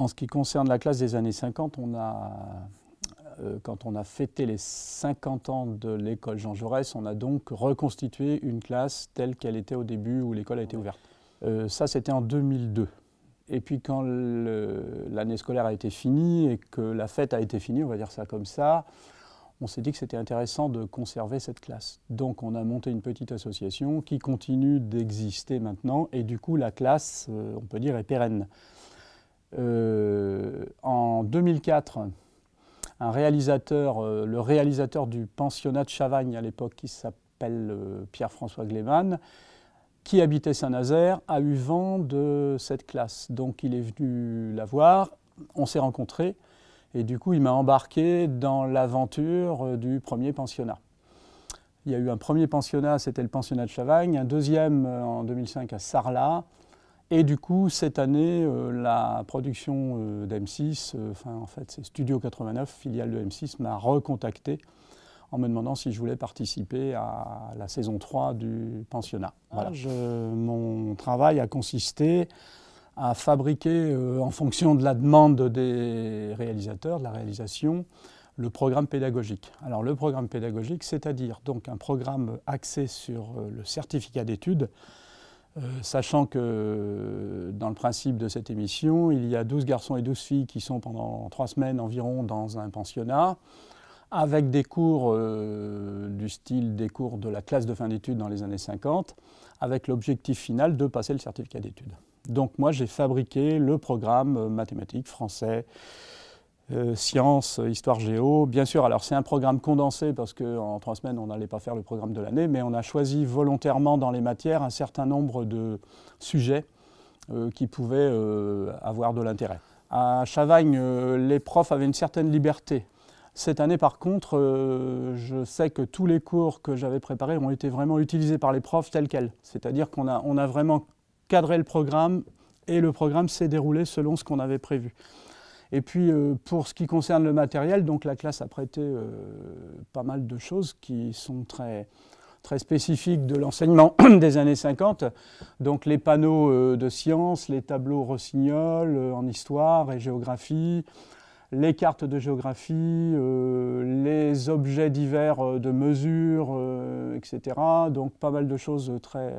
En ce qui concerne la classe des années 50, euh, quand on a fêté les 50 ans de l'école Jean Jaurès, on a donc reconstitué une classe telle qu'elle était au début où l'école a été ouverte. Euh, ça, c'était en 2002. Et puis quand l'année scolaire a été finie et que la fête a été finie, on va dire ça comme ça, on s'est dit que c'était intéressant de conserver cette classe. Donc on a monté une petite association qui continue d'exister maintenant et du coup la classe, euh, on peut dire, est pérenne. Euh, en 2004, un réalisateur, euh, le réalisateur du pensionnat de Chavagne à l'époque, qui s'appelle euh, Pierre-François Gleman, qui habitait Saint-Nazaire, a eu vent de cette classe. Donc il est venu la voir, on s'est rencontrés, et du coup il m'a embarqué dans l'aventure du premier pensionnat. Il y a eu un premier pensionnat, c'était le pensionnat de Chavagne, un deuxième en 2005 à Sarlat, et du coup, cette année, euh, la production euh, dem 6 euh, enfin en fait c'est Studio 89, filiale de M6, m'a recontacté en me demandant si je voulais participer à la saison 3 du pensionnat. Ah, voilà. mon travail a consisté à fabriquer, en fonction de la demande des réalisateurs, de la réalisation, le programme pédagogique. Alors le programme pédagogique, c'est-à-dire donc un programme axé sur le certificat d'études, euh, sachant que dans le principe de cette émission, il y a 12 garçons et 12 filles qui sont pendant trois semaines environ dans un pensionnat, avec des cours euh, du style des cours de la classe de fin d'études dans les années 50, avec l'objectif final de passer le certificat d'études. Donc moi, j'ai fabriqué le programme euh, mathématique français euh, science, sciences, histoire géo. Bien sûr, alors c'est un programme condensé parce qu'en trois semaines, on n'allait pas faire le programme de l'année, mais on a choisi volontairement dans les matières un certain nombre de sujets euh, qui pouvaient euh, avoir de l'intérêt. À Chavagne, les profs avaient une certaine liberté. Cette année, par contre, je sais que tous les cours que j'avais préparés ont été vraiment utilisés par les profs tels quels. C'est-à-dire qu'on a vraiment cadré le programme et le programme s'est déroulé selon ce qu'on avait prévu. Et puis euh, pour ce qui concerne le matériel, donc la classe a prêté euh, pas mal de choses qui sont très, très spécifiques de l'enseignement des années 50. Donc les panneaux euh, de sciences, les tableaux Rossignol en histoire et géographie, les cartes de géographie, les objets divers de mesure, etc. Donc pas mal de choses très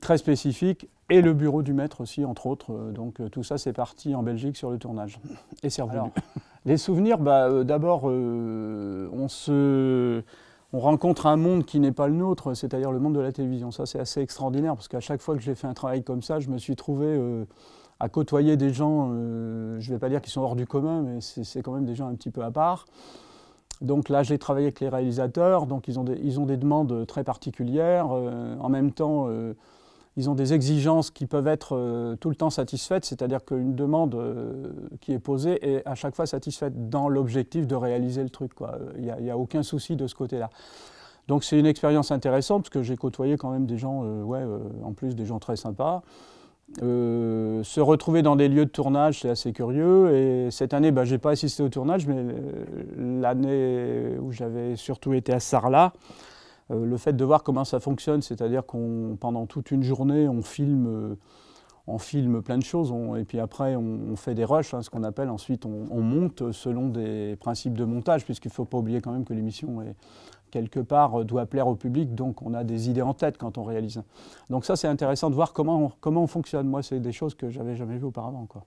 très spécifique, et le bureau du maître aussi, entre autres. Euh, donc euh, tout ça, c'est parti en Belgique sur le tournage. Et c'est revenu. les souvenirs, bah, euh, d'abord, on se... rencontre un monde qui n'est pas le nôtre, c'est-à-dire le monde de la télévision. Ça, c'est assez extraordinaire, parce qu'à chaque fois que j'ai fait un travail comme ça, je me suis trouvé à côtoyer des gens, je ne vais pas dire qu'ils sont hors du commun, mais c'est quand même des gens un petit peu à part. Donc là, j'ai travaillé avec les réalisateurs, donc ils ont des, demandes très particulières. Euh, en même temps, euh, ils ont des exigences qui peuvent être euh, tout le temps satisfaites, c'est-à-dire qu'une demande qui est posée est à chaque fois satisfaite dans l'objectif de réaliser le truc. Il n'y a, a, aucun souci de ce côté-là. Donc c'est une expérience intéressante parce que j'ai côtoyé quand même des gens, ouais, en plus des gens très sympas. Euh, se retrouver dans des lieux de tournage, c'est assez curieux. Et cette année, bah, je pas assisté au tournage, mais euh, l'année où j'avais surtout été à Sarlat, euh, le fait de voir comment ça fonctionne, c'est-à-dire qu'on pendant toute une journée, on filme, on filme plein de choses, et puis après on, fait des rushs, hein, ce qu'on appelle. Ensuite, on, on, monte selon des principes de montage, puisqu'il ne faut pas oublier quand même que l'émission est quelque part, euh, doit plaire au public, donc on a des idées en tête quand on réalise. Donc ça, c'est intéressant de voir comment on, comment fonctionne. Moi, c'est des choses que j'avais jamais vues auparavant. Quoi.